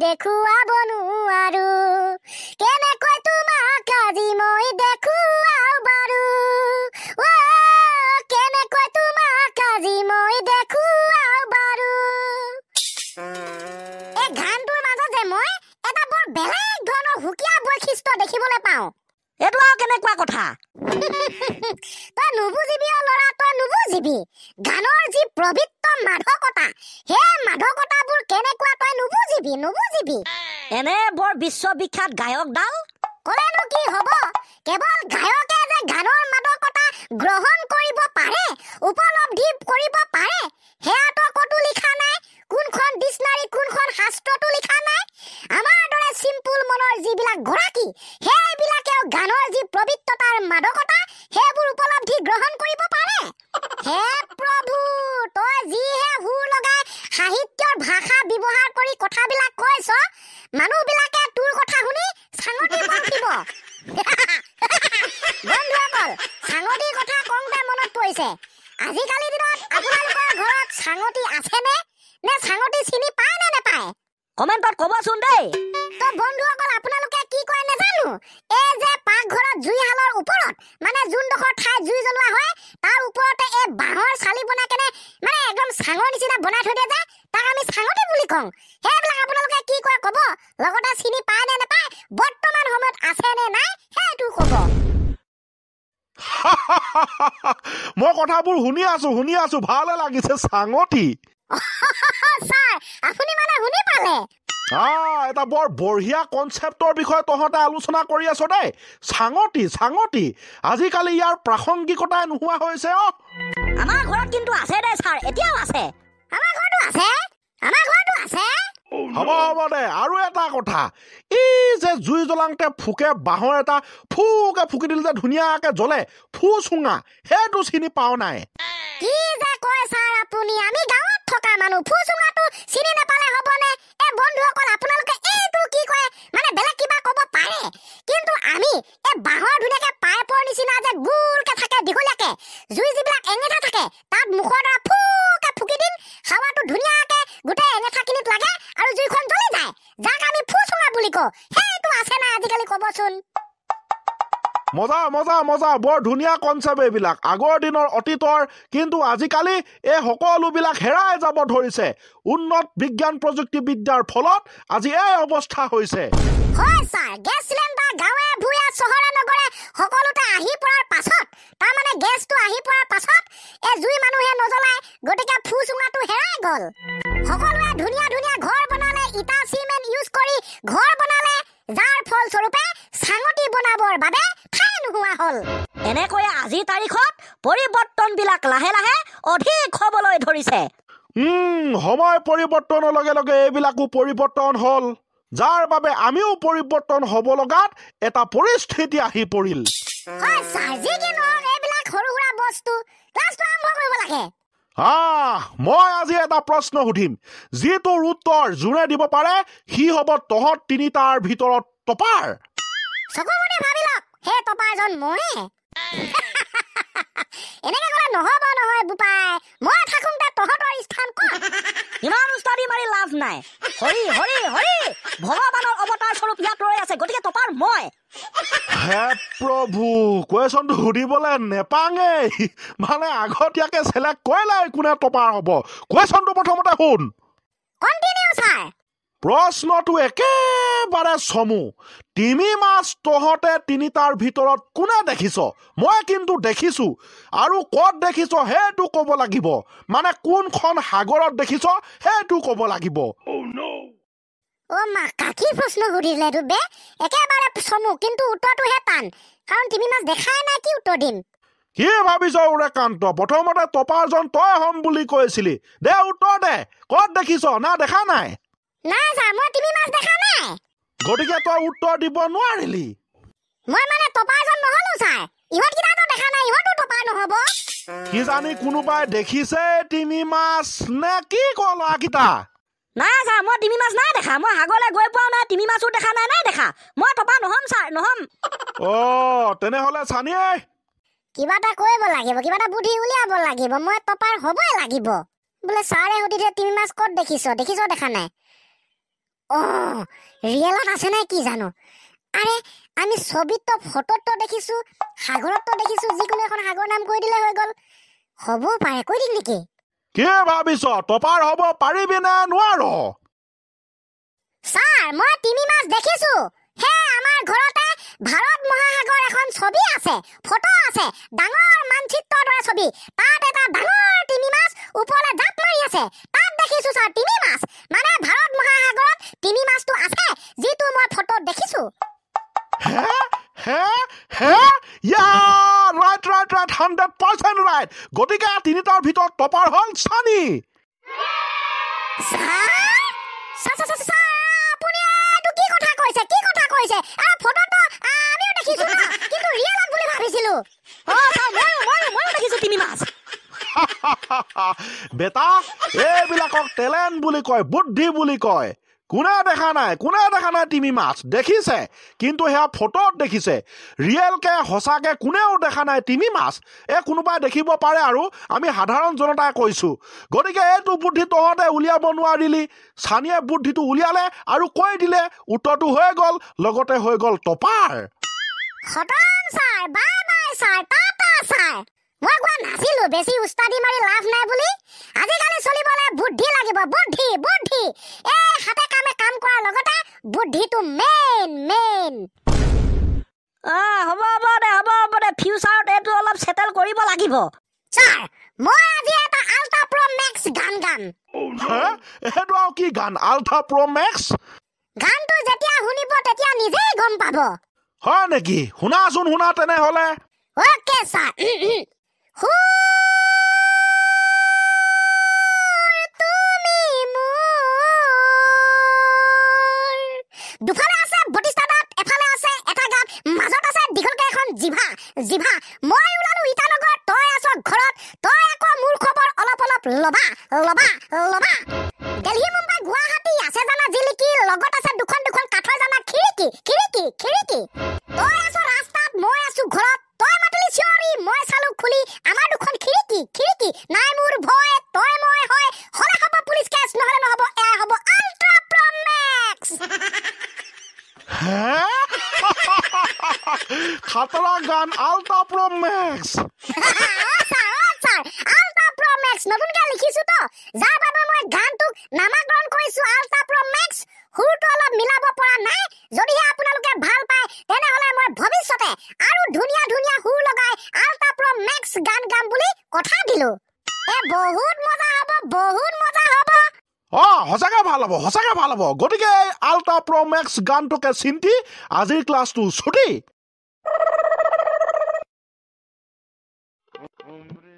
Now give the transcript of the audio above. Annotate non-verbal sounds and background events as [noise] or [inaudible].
দেখুৱাব নোৱাৰো কেনেকৈ তোমাক আজি মই দেখুৱাও বাৰু কেনেকৈ তোমাক আজি মই দেখুৱাও বাৰু এই ঘানটোৰ মাজত যে মই এটা বৰ বেলেগ ধৰণৰ সুকীয়া বৈশিষ্ট্য দেখিবলৈ পাওঁ এইটো আৰু কেনেকুৱা কথা তই নুবুজিবি অ লৰা তই নুবুজিবি গানৰ যি প্ৰবিত্ৰ মাধকতা সেই মাধকতাবোৰ কেনেকুৱা তই নুবুজিবি নুবুজিবি এনে বৰ বিশ্ববিখ্যাত গায়কডাল ক'লেনো কি হ'ব কেৱল গায়কে যে গানৰ মাধকতা গ্ৰহণ কৰিব পাৰে উপলব্ধি কৰিব পাৰে সেয়াতো ক'তো লিখা যিখন ডিকচনাৰী কোনখন শাস্ত্ৰতো লিখা নাই আমাৰ দৰে চিম্পুল মনৰ যিবিলাক গৰাকী সেইবিলাকেও গানৰ যি পবিত্ৰতাৰ মাদকতা সেইবোৰ উপলব্ধি গ্ৰহণ কৰিব পাৰে ভাষা ব্যৱহাৰ কৰি কথাবিলাক কৈছ মানুহবিলাকে তোৰ কথা শুনি কওঁতে মনত পৰিছে আজিকালি দিনত আপোনালোকৰ ঘৰত চাঙতি আছেনে নে ছাঙটি চিনি পায় নে নেপায় কমেণ্টত ক'বচোন দেই তো বন্ধুসকল আপোনালোকে কি কয় নেজানো এই যে পাকঘৰত জুইশালৰ ওপৰত মানে যোনডোখৰ ঠাইত জুই জ্বলোৱা হয় তাৰ ওপৰতে এই বাঁহৰ চালি বনাই কেনে মানে একদম ছাঙৰ নিচিনা বনাই থৈ দিয়া যায় তাক আমি ছাঙতি বুলি কওঁ সেইবিলাক আপোনালোকে কি কয় ক'ব লগতে চিনি পায় নে নেপায় বৰ্তমান সময়ত আছে নে নাই সেইটো ক'ব মই কথাবোৰ শুনি আছো শুনি আছো ভালে লাগিছে চাঙতি ছাৰ আৰু এটা কথা জুই জ্বলাওঁতে ফুকে বাঁহৰ এটা ফুকে ফুকি দিলে যে ধুনীয়াকে জ্বলে ফু চুঙা সেইটো চিনি পাওঁ নাই মানুহ ফুচুঙাটো চিনি নাপালে হবনে এ বন্ধুসকল আপোনালোকে এইটো কি কয় মানে বেলেগ কিবা ক'ব পাৰে কিন্তু আমি এই বাঁহৰ ধুনীয়াকে পাইপৰ নিচিনা যে গোলকে থাকে দীঘলীয়াকে জুই যিবিলাক এঙেঠা থাকে তাত মুখৰ দ্বাৰা ফুকে ফুকি দিম হাৱাটো ধুনীয়াকে গোটেই এঙেঠাখিনিত লাগে আৰু জুইখন জ্বলি যায় যাক আমি ফুচুঙা বুলি কওঁ সেইটো আছে নাই আজিকালি ক'বচোন মজা মজা মজা বৰ ধুনীয়া কনচেপ্ট এইবিলাক আগৰ দিনৰ অতীতৰ কিন্তু আজিকালি এই সকলোবিলাক হেৰাই যাব ধৰিছে উন্নত বিজ্ঞান প্ৰযুক্তিবিদ্যাৰ ফলত আজি এই অৱস্থা হৈছে ইটা চিমেণ্ট ইউজ কৰি ঘৰ বনালে যাৰ ফলস্বৰূপে চাঙতি বনাবৰ বাবে হল এনেকৈ আজি তাৰিখত পৰিৱৰ্তনবিলাক লাহে লাহে অধিক হ'বলৈ ধৰিছে সময় পৰিৱৰ্তনৰ লগে লগে এইবিলাকো পৰিৱৰ্তন হ'ল যাৰ বাবে আমিও পৰিৱৰ্তন হ'ব লগাত এটা পৰিস্থিতি আহি পৰিল মই আজি এটা প্ৰশ্ন সুধিম যিটোৰ উত্তৰ যোনে দিব পাৰে সি হ'ব তহঁত তিনিটাৰ ভিতৰত টপাৰ হে পাপা এজন মই এনেকে কলে নহব নহয় বুপাই মই থাকো তাত তহঁতৰ স্থান কোৱা ইমান উস্তাদি মাৰি লাভ নাই হৰি হৰি হৰি ভগৱানৰ অৱতাৰ স্বৰূপ ইয়াত ৰৈ আছে গতিকে টপাৰ মই হে প্ৰভু কুৱেশ্যনটো সুধিবলৈ নেপাঙেই মানে আগতীয়াকৈ চেলেক্ট কৰিলে কোনে টপাৰ হ'ব কুৱেশ্যনটো প্ৰথমতে শুন কণ্টিনিউ ছাৰ প্ৰশ্নটো একেবাৰে চমু তিমি মাছ তহঁতে তিনিটাৰ ভিতৰত কোনে দেখিছ মই কিন্তু দেখিছো আৰু ক'ত দেখিছ সেইটো ক'ব লাগিব মানে কোনখন সাগৰত দেখিছ সেইটো ক'ব লাগিব oh, কি ভাবিছ উৰেকান্ত প্ৰথমতে টপাৰজন তই হম বুলি কৈছিলি দে উত্তৰ দে কত দেখিছ না দেখা নাই নাযা মই তুমি মাছ দেখা নাই গতিকে তই উত্তৰ দিব নোৱাৰিলি মই মানে টপা এজন নহলো ছাৰ ইহঁত কিটা তই দেখা নাই ইহঁতো টপা নহব কি জানি কোনোবাই দেখিছে তিমি মাছ নে কি কলা কিটা নাই ছাৰ মই তিমি মাছ নাই দেখা মই আগলৈ গৈ পোৱা নাই তিমি মাছো দেখা নাই নাই দেখা মই টপা নহম ছাৰ নহম অ তেনেহলে ছানিয়ে কিবা এটা কৰিব লাগিব কিবা এটা বুদ্ধি উলিয়াব লাগিব মই টপাৰ হবই লাগিব বোলে ছাৰে সুধিছে তিমি মাছ ক'ত দেখিছ দেখিছ দেখা নাই ৰিয়েলত আছেনে কি জানো আৰে আমি ছবিততো ফটোততো দেখিছো সাগৰততো দেখিছো যিকোনো এখন সাগৰ নাম কৈ দিলে হৈ গ'ল হ'ব পাৰে কৈ দিম নেকি কি ভাবিছ টপাৰ হ'ব পাৰিবি নে নোৱাৰ ছাৰ মই তিনি মাছ দেখিছো হে আমাৰ ঘৰতে ভাৰত মহাসাগৰ এখন ছবি আছে ফটো আছে ডাঙৰ মানচিত্ৰৰ ছবি তাত এটা ডাঙৰ তিনি মাছ ওপৰলৈ জাপ মাৰি আছে তাত দেখিছো ছাৰ তিমি মাছ মানে ভাৰত মহাসাগৰত তিমি মাছটো আছে যিটো মই ফটোত দেখিছো কিন্তু [laughs] বেটা এইবিলাকক টেলেণ্ট বুলি কয় বুদ্ধি বুলি কয় কোনে দেখা নাই কোনে দেখা নাই তিমি মাছ দেখিছে কিন্তু সেয়া ফটোত দেখিছে ৰিয়েলকে সঁচাকে কোনেও দেখা নাই তিমি মাছ এই কোনোবাই দেখিব পাৰে আৰু আমি সাধাৰণ জনতাই কৈছোঁ গতিকে এইটো বুদ্ধি তহঁতে উলিয়াব নোৱাৰিলি স্থানীয় বুদ্ধিটো উলিয়ালে আৰু কৈ দিলে উত্তৰটো হৈ গ'ল লগতে হৈ গ'ল টপাৰ মই কোৱা নাছিলো বেছি উস্তাদি মাৰি লাভ নাই বুলি আজিকালি চলিবলে বুদ্ধি লাগিব বুদ্ধি বুদ্ধি এই হাতে কামে কাম কৰাৰ লগতে বুদ্ধিটো মেইন মেইন অ হ'ব হ'ব দে হ'ব হ'ব দে ফিউচাৰত এইটো অলপ ছেটেল কৰিব লাগিব ছাৰ মই আজি এটা আল্ট্ৰা প্ৰ মেক্স গান গাম সেইটো আৰু কি গান আল্ট্ৰা প্ৰ মেক্স গানটো যেতিয়া শুনিব তেতিয়া নিজেই গম পাব হয় নেকি শুনাচোন শুনা তেনেহ'লে অ'কে ছাৰ তুমি দুফালে আছে বটিষ্ঠা দাঁত এফালে আছে এটা গাঁত মাজত আছে দীঘলকে এখন জিভা জিভা সাতরাগান আলটা প্রোম্যাক্স আলটা প্রোম্যাক্স নতুন গা লিখিছো তো যা বাবা মই গানটুক নামাকরণ কইছো আলটা প্রোম্যাক্স হুট অলপ মিলাব পড়া নাই যদি আপোনালোকে ভাল পায় তেনে হলে মই ভবিষ্যতে আৰু ধুনিয়া ধুনিয়া হু লগাই আলটা প্রোম্যাক্স গান গাম বুলি কথা দিলো এ বহুত মজা হব বহুত মজা হব অঁ সঁচাকৈ ভাল হ'ব সঁচাকৈ ভাল হ'ব গতিকে আল্ট্ৰা প্ৰ মেক্স গানটোকে চিন্তি আজিৰ ক্লাছটো ছুটি Om